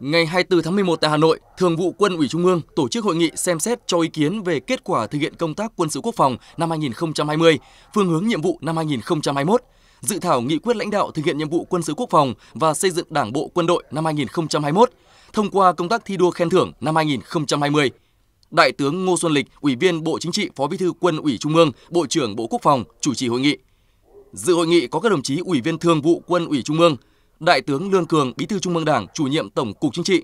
Ngày 24 tháng 11 tại Hà Nội, Thường vụ Quân ủy Trung ương tổ chức hội nghị xem xét cho ý kiến về kết quả thực hiện công tác quân sự quốc phòng năm 2020, phương hướng nhiệm vụ năm 2021, dự thảo nghị quyết lãnh đạo thực hiện nhiệm vụ quân sự quốc phòng và xây dựng Đảng bộ quân đội năm 2021, thông qua công tác thi đua khen thưởng năm 2020. Đại tướng Ngô Xuân Lịch, Ủy viên Bộ Chính trị, Phó Bí thư Quân ủy Trung ương, Bộ trưởng Bộ Quốc phòng chủ trì hội nghị. Dự hội nghị có các đồng chí Ủy viên Thường vụ Quân ủy Trung ương, Đại tướng Lương Cường, Bí thư Trung ương Đảng, Chủ nhiệm Tổng cục Chính trị,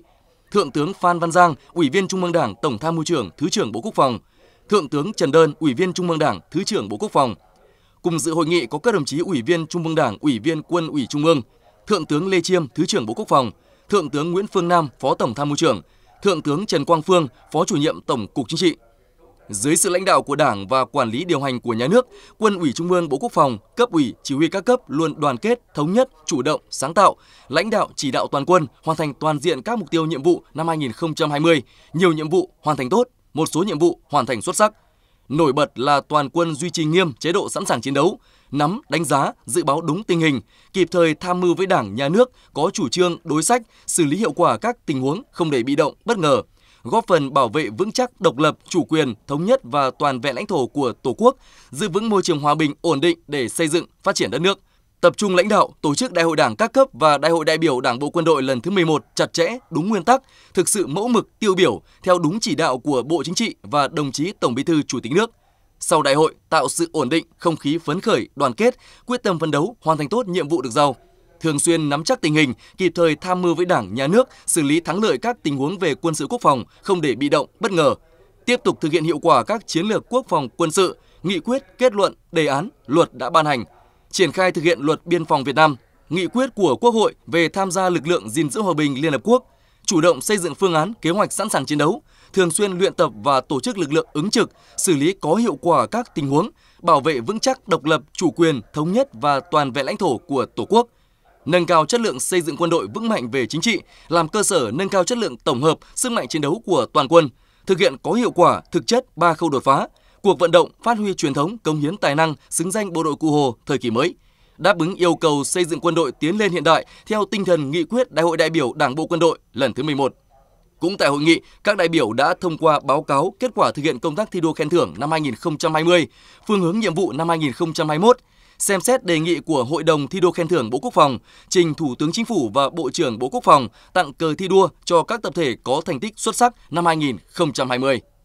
Thượng tướng Phan Văn Giang, Ủy viên Trung ương Đảng, Tổng tham mưu trưởng, Thứ trưởng Bộ Quốc phòng, Thượng tướng Trần Đơn, Ủy viên Trung ương Đảng, Thứ trưởng Bộ Quốc phòng. Cùng dự hội nghị có các đồng chí Ủy viên Trung ương Đảng, Ủy viên Quân ủy Trung ương, Thượng tướng Lê Chiêm, Thứ trưởng Bộ Quốc phòng, Thượng tướng Nguyễn Phương Nam, Phó Tổng tham mưu trưởng, Thượng tướng Trần Quang Phương, Phó chủ nhiệm Tổng cục Chính trị, dưới sự lãnh đạo của Đảng và quản lý điều hành của nhà nước, Quân ủy Trung ương Bộ Quốc phòng, cấp ủy, chỉ huy các cấp luôn đoàn kết, thống nhất, chủ động, sáng tạo, lãnh đạo chỉ đạo toàn quân hoàn thành toàn diện các mục tiêu nhiệm vụ năm 2020, nhiều nhiệm vụ hoàn thành tốt, một số nhiệm vụ hoàn thành xuất sắc. Nổi bật là toàn quân duy trì nghiêm chế độ sẵn sàng chiến đấu, nắm, đánh giá, dự báo đúng tình hình, kịp thời tham mưu với Đảng, Nhà nước có chủ trương, đối sách, xử lý hiệu quả các tình huống không để bị động, bất ngờ, góp phần bảo vệ vững chắc độc lập, chủ quyền, thống nhất và toàn vẹn lãnh thổ của Tổ quốc, giữ vững môi trường hòa bình ổn định để xây dựng, phát triển đất nước. Tập trung lãnh đạo, tổ chức đại hội đảng các cấp và đại hội đại biểu Đảng bộ quân đội lần thứ 11 chặt chẽ, đúng nguyên tắc, thực sự mẫu mực tiêu biểu theo đúng chỉ đạo của Bộ Chính trị và đồng chí Tổng Bí thư Chủ tịch nước sau đại hội tạo sự ổn định, không khí phấn khởi, đoàn kết, quyết tâm phấn đấu, hoàn thành tốt nhiệm vụ được giao thường xuyên nắm chắc tình hình, kịp thời tham mưu với Đảng, Nhà nước xử lý thắng lợi các tình huống về quân sự quốc phòng, không để bị động, bất ngờ. Tiếp tục thực hiện hiệu quả các chiến lược quốc phòng quân sự, nghị quyết, kết luận, đề án, luật đã ban hành, triển khai thực hiện luật biên phòng Việt Nam, nghị quyết của Quốc hội về tham gia lực lượng gìn giữ hòa bình Liên Hợp Quốc, chủ động xây dựng phương án, kế hoạch sẵn sàng chiến đấu, thường xuyên luyện tập và tổ chức lực lượng ứng trực, xử lý có hiệu quả các tình huống, bảo vệ vững chắc độc lập, chủ quyền, thống nhất và toàn vẹn lãnh thổ của Tổ quốc, nâng cao chất lượng xây dựng quân đội vững mạnh về chính trị, làm cơ sở nâng cao chất lượng tổng hợp sức mạnh chiến đấu của toàn quân, thực hiện có hiệu quả thực chất ba khâu đột phá, cuộc vận động phát huy truyền thống công hiến tài năng xứng danh bộ đội cụ Hồ thời kỳ mới đáp ứng yêu cầu xây dựng quân đội tiến lên hiện đại theo tinh thần nghị quyết Đại hội đại biểu Đảng bộ quân đội lần thứ 11. Cũng tại hội nghị, các đại biểu đã thông qua báo cáo kết quả thực hiện công tác thi đua khen thưởng năm 2020, phương hướng nhiệm vụ năm 2021, xem xét đề nghị của Hội đồng thi đua khen thưởng Bộ Quốc phòng, trình Thủ tướng Chính phủ và Bộ trưởng Bộ Quốc phòng tặng cờ thi đua cho các tập thể có thành tích xuất sắc năm 2020.